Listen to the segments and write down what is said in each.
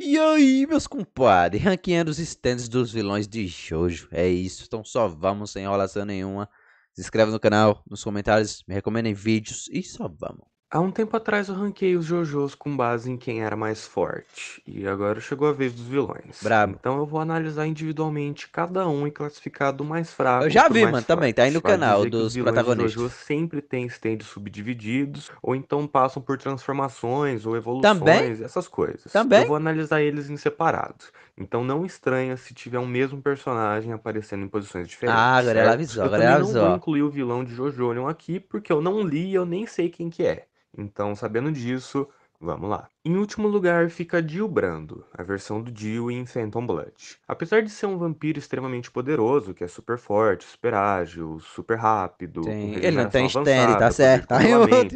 E aí, meus compadres, ranqueando os stands dos vilões de Jojo. É isso, então só vamos sem enrolação nenhuma. Se inscreve no canal, nos comentários, me recomendem vídeos e só vamos. Há um tempo atrás eu ranquei os Jojos com base em quem era mais forte, e agora chegou a vez dos vilões. Brabo. Então eu vou analisar individualmente cada um e classificar do mais fraco. Eu já vi, mano, forte. também, tá aí no Vai canal dos protagonistas. Os Jojos sempre têm stands subdivididos, ou então passam por transformações ou evoluções, também? essas coisas. Também. Eu vou analisar eles em separado. Então não estranha se tiver um mesmo personagem aparecendo em posições diferentes. Ah, agora ela avisou, eu agora ela avisou. Eu não vou incluir o vilão de Jojo aqui, porque eu não li e eu nem sei quem que é. Então, sabendo disso, Vamos lá. Em último lugar fica Dil Brando, a versão do Dil em Phantom Blood. Apesar de ser um vampiro extremamente poderoso, que é super forte, super ágil, super rápido, Sim. ele não tem estende. tá certo. Tá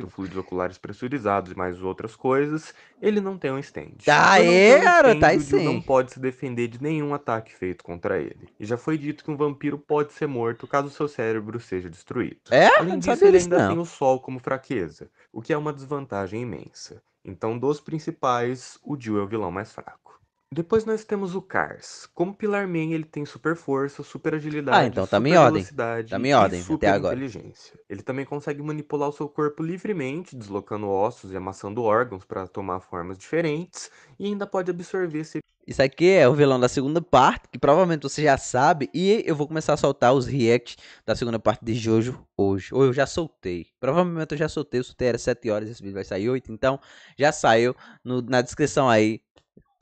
fluidos oculares pressurizados e mais outras coisas, ele não tem um stand. Tá é, tá aí sim. não pode se defender de nenhum ataque feito contra ele. E já foi dito que um vampiro pode ser morto caso seu cérebro seja destruído. É? Além disso, ele ainda não. tem o sol como fraqueza, o que é uma desvantagem imensa. Então, dos principais, o Jill é o vilão mais fraco. Depois nós temos o Cars. Como Pilar Man, ele tem super força, super ah, agilidade, Ah, então tá super ordem. velocidade Tá ordem e até super agora. inteligência. Ele também consegue manipular o seu corpo livremente, deslocando ossos e amassando órgãos para tomar formas diferentes, e ainda pode absorver se Isso aqui é o vilão da segunda parte, que provavelmente você já sabe, e eu vou começar a soltar os reacts da segunda parte de Jojo hoje. Ou eu já soltei. Provavelmente eu já soltei, eu soltei era 7 horas, esse vídeo vai sair 8, então já saiu no- na descrição aí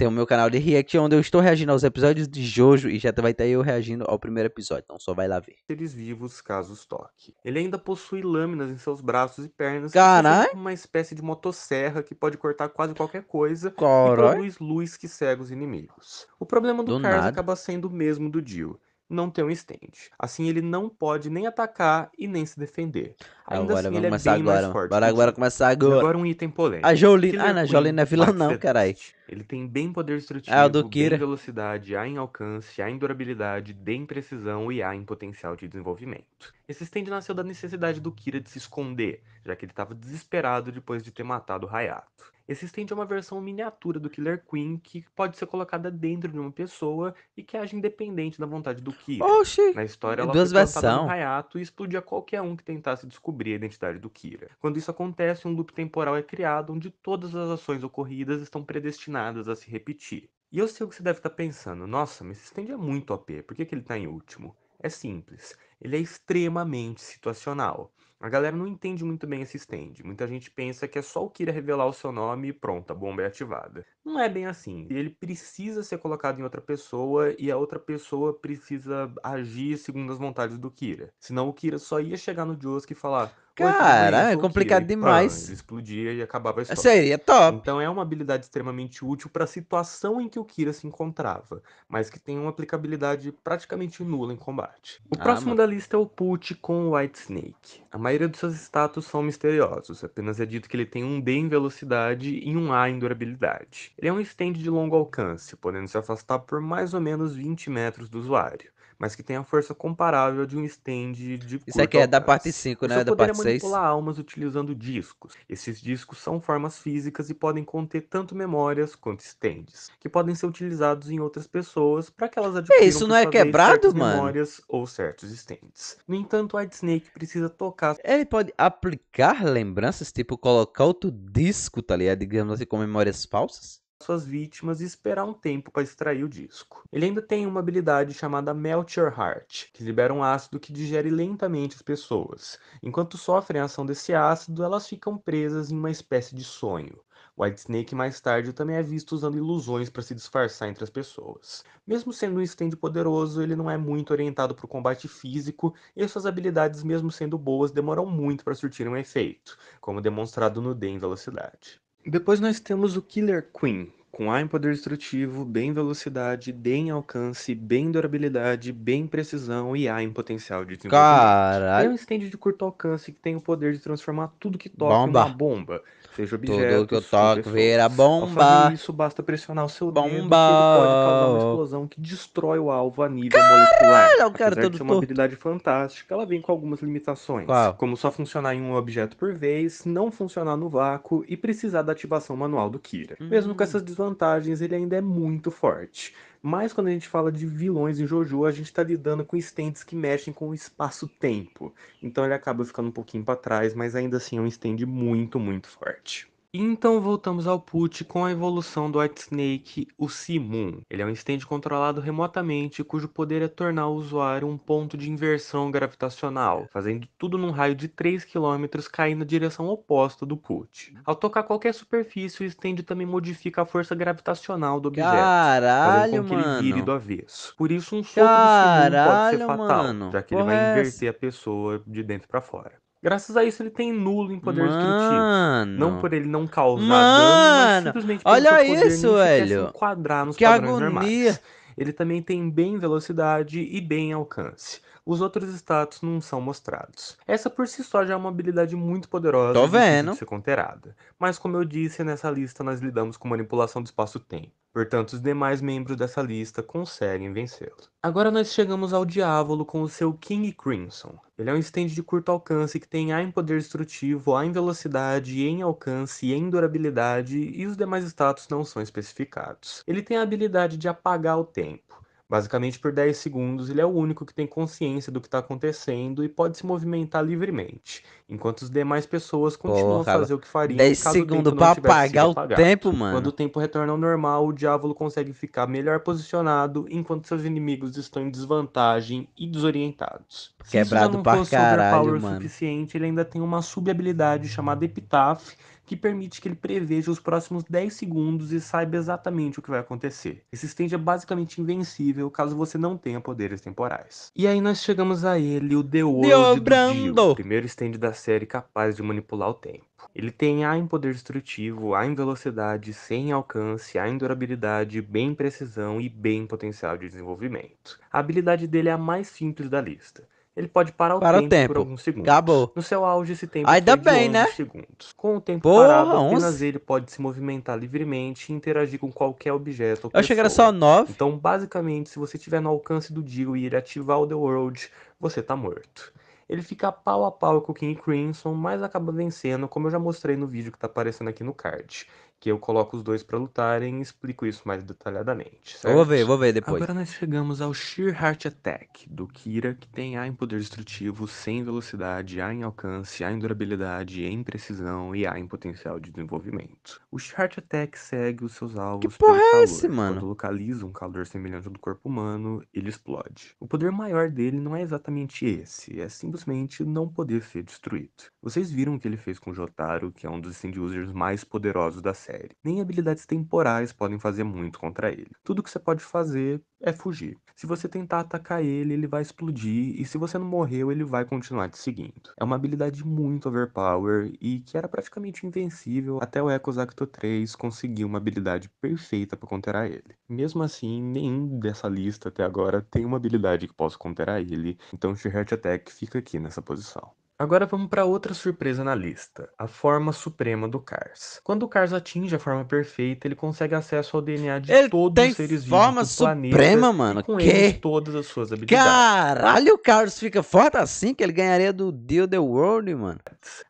tem o meu canal de react onde eu estou reagindo aos episódios de Jojo e já vai estar eu reagindo ao primeiro episódio, então só vai lá ver. Seres vivos, casos toque. Ele ainda possui lâminas em seus braços e pernas. Caralho! Uma espécie de motosserra que pode cortar quase qualquer coisa Carai. e produz luz que cega os inimigos. O problema do, do nada. acaba sendo o mesmo do Jill não tem um estende Assim, ele não pode nem atacar e nem se defender. Ainda agora, assim, ele é bem agora. mais forte. Bora agora começar agora. Agora um item polêmico. A Jolene... Ah, na a Jolene é vilã não, caralho. Ele tem bem poder ah, é destrutivo, Ah, bem velocidade, A em alcance, A em durabilidade, D em precisão e A em potencial de desenvolvimento. Esse stand nasceu da necessidade do Kira de se esconder, já que ele estava desesperado depois de ter matado o Hayato. Esse stand é uma versão miniatura do Killer Queen que pode ser colocada dentro de uma pessoa e que age independente da vontade do Kira. Oxi! Na história, ela Duas foi o versão. no Hayato e explodia qualquer um que tentasse descobrir a identidade do Kira. Quando isso acontece, um loop temporal é criado onde todas as ações ocorridas estão predestinadas destinadas a se repetir. E eu sei o que você deve estar tá pensando, nossa, mas esse stand é muito OP, por que, que ele está em último? É simples, ele é extremamente situacional. A galera não entende muito bem esse stand, muita gente pensa que é só o Kira revelar o seu nome e pronto, a bomba é ativada. Não é bem assim. Ele precisa ser colocado em outra pessoa e a outra pessoa precisa agir segundo as vontades do Kira. Senão o Kira só ia chegar no Josuke e falar: Cara, é complicado Kira, demais. Pá, explodia e acabava a é história. Seria top. Então é uma habilidade extremamente útil para a situação em que o Kira se encontrava, mas que tem uma aplicabilidade praticamente nula em combate. O ah, próximo mano. da lista é o Put com White Snake. A maioria dos seus status são misteriosos, apenas é dito que ele tem um D em velocidade e um A em durabilidade. Ele é um estende de longo alcance, podendo se afastar por mais ou menos 20 metros do usuário, mas que tem a força comparável de um estende de Isso aqui é alcance. da parte 5, né? da parte 6. manipular almas utilizando discos. Esses discos são formas físicas e podem conter tanto memórias quanto estendes, que podem ser utilizados em outras pessoas para que elas adquiram isso não é quebrado, mano? memórias ou certos estendes. No entanto, o White Snake precisa tocar Ele pode aplicar lembranças, tipo colocar outro disco, tá ligado? Digamos assim, com memórias falsas? suas vítimas e esperar um tempo para extrair o disco. Ele ainda tem uma habilidade chamada Melt Your Heart, que libera um ácido que digere lentamente as pessoas. Enquanto sofrem a ação desse ácido, elas ficam presas em uma espécie de sonho. Whitesnake mais tarde também é visto usando ilusões para se disfarçar entre as pessoas. Mesmo sendo um stand poderoso, ele não é muito orientado para o combate físico e suas habilidades, mesmo sendo boas, demoram muito para surtir um efeito, como demonstrado no D em Velocidade. Depois nós temos o Killer Queen, com A em poder destrutivo, bem em velocidade, bem em alcance, bem em durabilidade, bem em precisão e A em potencial de desenvolvimento. Caralho! É um stand de curto alcance que tem o poder de transformar tudo que toca em numa bomba. Seja objeto, Tudo que eu toco vira bomba. Ao fazer isso, basta pressionar o seu bomba. dedo que ele pode causar uma explosão que destrói o alvo a nível Caralho, molecular. É o cara Apesar todo de ser uma habilidade fantástica, ela vem com algumas limitações. Qual? Como só funcionar em um objeto por vez, não funcionar no vácuo e precisar da ativação manual do Kira. Hum. Mesmo com hum. essas vantagens, ele ainda é muito forte. Mas quando a gente fala de vilões em Jojo, a gente está lidando com stands que mexem com o espaço-tempo. Então ele acaba ficando um pouquinho para trás, mas ainda assim é um stand muito, muito forte. E então voltamos ao put com a evolução do White Snake, o Simon. Ele é um stand controlado remotamente, cujo poder é tornar o usuário um ponto de inversão gravitacional, fazendo tudo num raio de 3 km cair na direção oposta do put. Ao tocar qualquer superfície, o stand também modifica a força gravitacional do objeto, Caralho, fazendo com que mano. ele vire do avesso. Por isso um soco Caralho, do Simon pode ser fatal, mano. já que ele vai é inverter a pessoa de dentro para fora. Graças a isso ele tem nulo em poder Mano. Não por ele não causar Mano. dano, simplesmente pelo Olha poder velho. Se enquadrar nos que padrões agonia. normais. Ele também tem bem velocidade e bem alcance. Os outros status não são mostrados. Essa por si só já é uma habilidade muito poderosa Tô vendo. de ser conterada. Mas como eu disse, nessa lista nós lidamos com manipulação do espaço-tempo. Portanto, os demais membros dessa lista conseguem vencê-lo. Agora nós chegamos ao Diávolo com o seu King Crimson. Ele é um stand de curto alcance que tem A em poder destrutivo, A em velocidade, E em alcance, E em durabilidade e os demais status não são especificados. Ele tem a habilidade de apagar o tempo. Basicamente, por 10 segundos, ele é o único que tem consciência do que está acontecendo e pode se movimentar livremente, enquanto os demais pessoas continuam Pô, a fazer o que fariam 10 segundos para apagar o tempo, mano. Quando o tempo retorna ao normal, o diabo consegue ficar melhor posicionado, enquanto seus inimigos estão em desvantagem e desorientados. Quebrado se isso já não for fosse caralho, suficiente, ele ainda tem uma sub-habilidade chamada Epitaph, que permite que ele preveja os próximos 10 segundos e saiba exatamente o que vai acontecer. Esse stand é basicamente invencível caso você não tenha poderes temporais. E aí nós chegamos a ele, o The World Dio, do primeiro stand da série capaz de manipular o tempo. Ele tem A em poder destrutivo, A em velocidade, C em alcance, A em durabilidade, B em precisão e B em potencial de desenvolvimento. A habilidade dele é a mais simples da lista ele pode parar o, Para tempo, o tempo, por alguns segundos. Acabou. No seu auge, esse tempo Ainda foi bem, né? segundos. Com o tempo Porra, parado, apenas ele pode se movimentar livremente e interagir com qualquer objeto ou Eu achei que era só 9. Então, basicamente, se você estiver no alcance do Dio e ir ativar o The World, você tá morto. Ele fica pau a pau com o King Crimson, mas acaba vencendo, como eu já mostrei no vídeo que tá aparecendo aqui no card que eu coloco os dois para lutarem e explico isso mais detalhadamente. Certo? Vou ver, vou ver depois. Agora nós chegamos ao Sheer Heart Attack do Kira, que tem A em poder destrutivo, sem velocidade, A em alcance, A em durabilidade, em precisão e A em potencial de desenvolvimento. O Sheer Heart Attack segue os seus alvos. Que porra pelo é calor. esse, mano? Quando localiza um calor semelhante ao do corpo humano, ele explode. O poder maior dele não é exatamente esse, é simplesmente não poder ser destruído. Vocês viram o que ele fez com o Jotaro, que é um dos Sand Users mais poderosos da série série. Nem habilidades temporais podem fazer muito contra ele. Tudo que você pode fazer é fugir. Se você tentar atacar ele, ele vai explodir, e se você não morreu, ele vai continuar te seguindo. É uma habilidade muito overpower e que era praticamente invencível até o Echo Zacto 3 conseguir uma habilidade perfeita para conterar ele. Mesmo assim, nenhum dessa lista até agora tem uma habilidade que possa conterar ele, então o Shirt Attack fica aqui nessa posição. Agora vamos para outra surpresa na lista, a forma suprema do Cars. Quando o Cars atinge a forma perfeita, ele consegue acesso ao DNA de ele todos os seres vivos do suprema, planeta, mano. com que? todas as suas habilidades. Caralho, o Cars fica forte assim que ele ganharia do Deal the World, mano.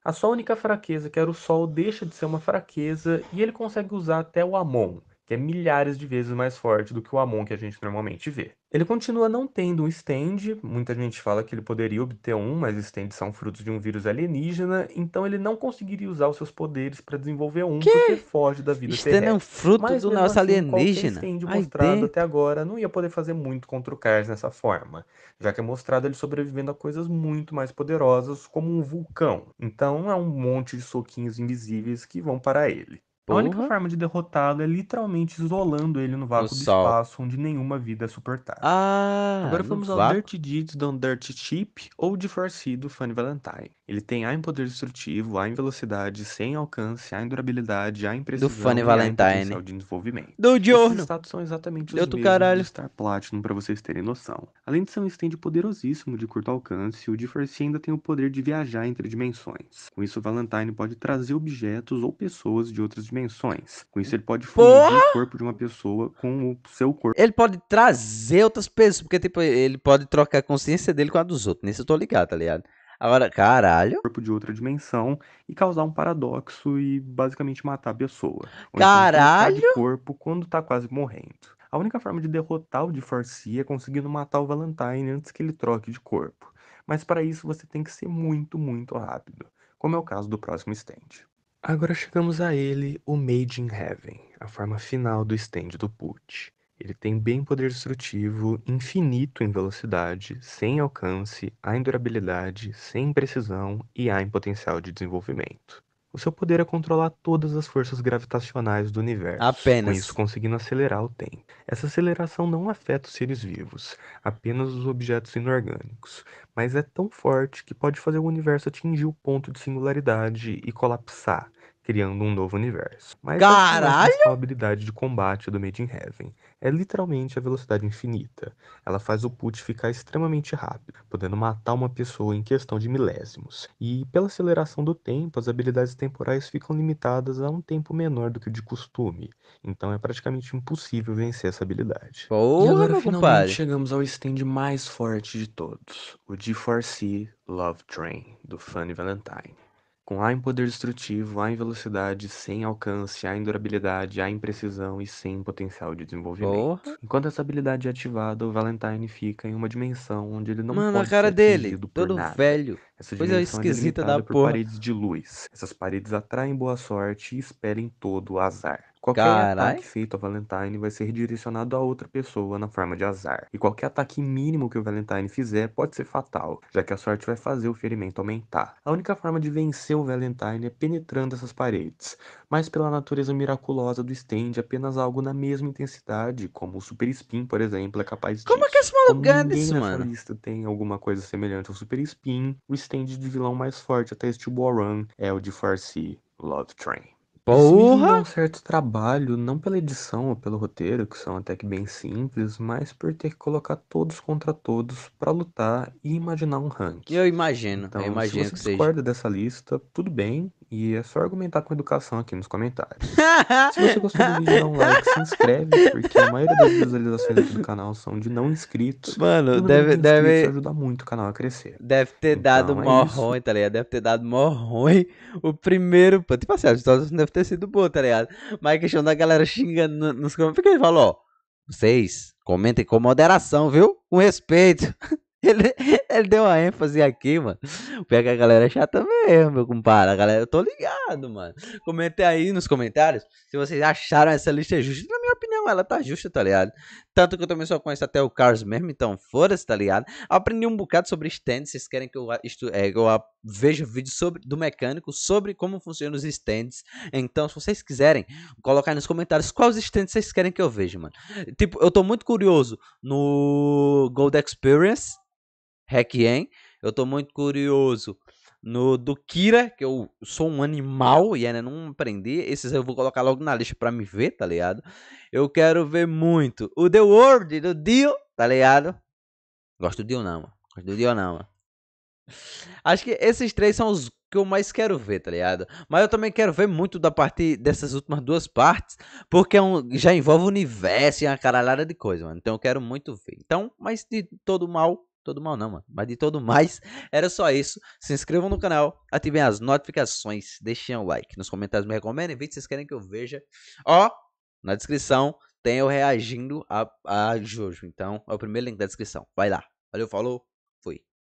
A sua única fraqueza, que era o Sol, deixa de ser uma fraqueza e ele consegue usar até o Amon, que é milhares de vezes mais forte do que o Amon que a gente normalmente vê. Ele continua não tendo um stand, muita gente fala que ele poderia obter um, mas stands são frutos de um vírus alienígena, então ele não conseguiria usar os seus poderes para desenvolver um que? porque foge da vida stand terrestre. é um fruto mas, do nosso assim, alienígena? stand mostrado até agora não ia poder fazer muito contra o Kars nessa forma, já que é mostrado ele sobrevivendo a coisas muito mais poderosas, como um vulcão. Então é um monte de soquinhos invisíveis que vão para ele. A única forma de derrotá-lo é literalmente isolando ele no vácuo do sol. espaço onde nenhuma vida é suportada. Ah, Agora vamos ao vácuo. Dirty Deeds do Dirty Chip ou de Force do Fanny Valentine. Ele tem A em poder destrutivo, A em velocidade, sem alcance, A em durabilidade, A em precisão do Fanny Valentine. Do de desenvolvimento. Do Giorno. Esses são exatamente os mesmos caralho. do Star Platinum para vocês terem noção. Além de ser um stand poderosíssimo de curto alcance, o de Force ainda tem o poder de viajar entre dimensões. Com isso, Valentine pode trazer objetos ou pessoas de outras dimensões dimensões. Com isso, ele pode fundir o corpo de uma pessoa com o seu corpo. Ele pode trazer outras pessoas, porque tipo, ele pode trocar a consciência dele com a dos outros. Nesse eu tô ligado, tá ligado? Agora, caralho. Corpo de outra dimensão e causar um paradoxo e basicamente matar a pessoa. Então caralho. Então, de corpo quando tá quase morrendo. A única forma de derrotar o de Force é conseguindo matar o Valentine antes que ele troque de corpo. Mas para isso você tem que ser muito, muito rápido, como é o caso do próximo stand. Agora chegamos a ele, o Made in Heaven, a forma final do stand do Put. Ele tem bem poder destrutivo, infinito em velocidade, sem alcance, há durabilidade, sem precisão e há em potencial de desenvolvimento. O seu poder é controlar todas as forças gravitacionais do universo, apenas. com isso conseguindo acelerar o tempo. Essa aceleração não afeta os seres vivos, apenas os objetos inorgânicos, mas é tão forte que pode fazer o universo atingir o ponto de singularidade e colapsar, criando um novo universo. Mas Caralho! a habilidade de combate do Made in Heaven é literalmente a velocidade infinita. Ela faz o put ficar extremamente rápido, podendo matar uma pessoa em questão de milésimos. E pela aceleração do tempo, as habilidades temporais ficam limitadas a um tempo menor do que o de costume. Então é praticamente impossível vencer essa habilidade. Porra, e agora finalmente chegamos ao stand mais forte de todos, o G4C Love Train do Funny Valentine com A em poder destrutivo, A em velocidade, sem alcance, A em durabilidade, A em precisão e sem potencial de desenvolvimento. Enquanto essa habilidade é ativada, o Valentine fica em uma dimensão onde ele não Mano, pode a cara ser dele, atingido por todo nada. velho. Essa Coisa é esquisita é da por porra. paredes de luz. Essas paredes atraem boa sorte e esperem todo o azar. Qualquer Carai. ataque feito a Valentine vai ser redirecionado a outra pessoa na forma de azar. E qualquer ataque mínimo que o Valentine fizer pode ser fatal, já que a sorte vai fazer o ferimento aumentar. A única forma de vencer o Valentine é penetrando essas paredes, mas pela natureza miraculosa do stand, apenas algo na mesma intensidade, como o Super Spin, por exemplo, é capaz de. Como é que esse maluco ganha disso, mano? lista tem alguma coisa semelhante ao Super Spin, o tem de vilão mais forte, até este Boran é o de Farsi Love Train. Porra! Dá um certo trabalho, não pela edição ou pelo roteiro, que são até que bem simples, mas por ter que colocar todos contra todos para lutar e imaginar um rank. Eu imagino, então, eu imagino se você discorda dessa lista, tudo bem, e é só argumentar com educação aqui nos comentários. se você gostou do vídeo, dá um like, se inscreve, porque a maioria das visualizações aqui do canal são de não inscritos. Mano, deve. Inscritos deve ajudar muito o canal a crescer. Deve ter então, dado é mó ruim, tá ligado? Deve ter dado mó ruim o primeiro. Tipo assim, a história deve ter sido boa, tá ligado? Mas a questão da galera xingando nos comentários. Porque ele falou, ó, vocês comentem com moderação, viu? Com respeito. Ele, ele deu uma ênfase aqui, mano. Pior que a galera é chata mesmo, meu compadre. A galera, eu tô ligado, mano. Comente aí nos comentários se vocês acharam essa lista justa. Na minha opinião, ela tá justa, tá ligado? Tanto que eu também só conheço até o Carlos mesmo, então foda-se, tá ligado? Aprendi um bocado sobre stand. Vocês querem que eu, é, eu veja vídeo sobre, do mecânico sobre como funcionam os stands. Então, se vocês quiserem, colocar nos comentários quais stands vocês querem que eu veja, mano. Tipo, eu tô muito curioso no Gold Experience Hackien. Eu tô muito curioso no do Kira, que eu sou um animal e ainda é, né, não aprendi. Esses eu vou colocar logo na lista pra me ver, tá ligado? Eu quero ver muito o The World do Dio, tá ligado? Gosto do Dio não, mano. Gosto do Dio não, mano. Acho que esses três são os que eu mais quero ver, tá ligado? Mas eu também quero ver muito da parte dessas últimas duas partes, porque é um, já envolve o universo e uma caralhada de coisa, mano. Então eu quero muito ver. Então, mas de todo mal, todo mal não, mano. Mas de todo mais, era só isso. Se inscrevam no canal, ativem as notificações, deixem o like. Nos comentários me recomendem vídeos vocês querem que eu veja. Ó, na descrição tem eu reagindo a, a Jojo. Então, é o primeiro link da descrição. Vai lá. Valeu, falou.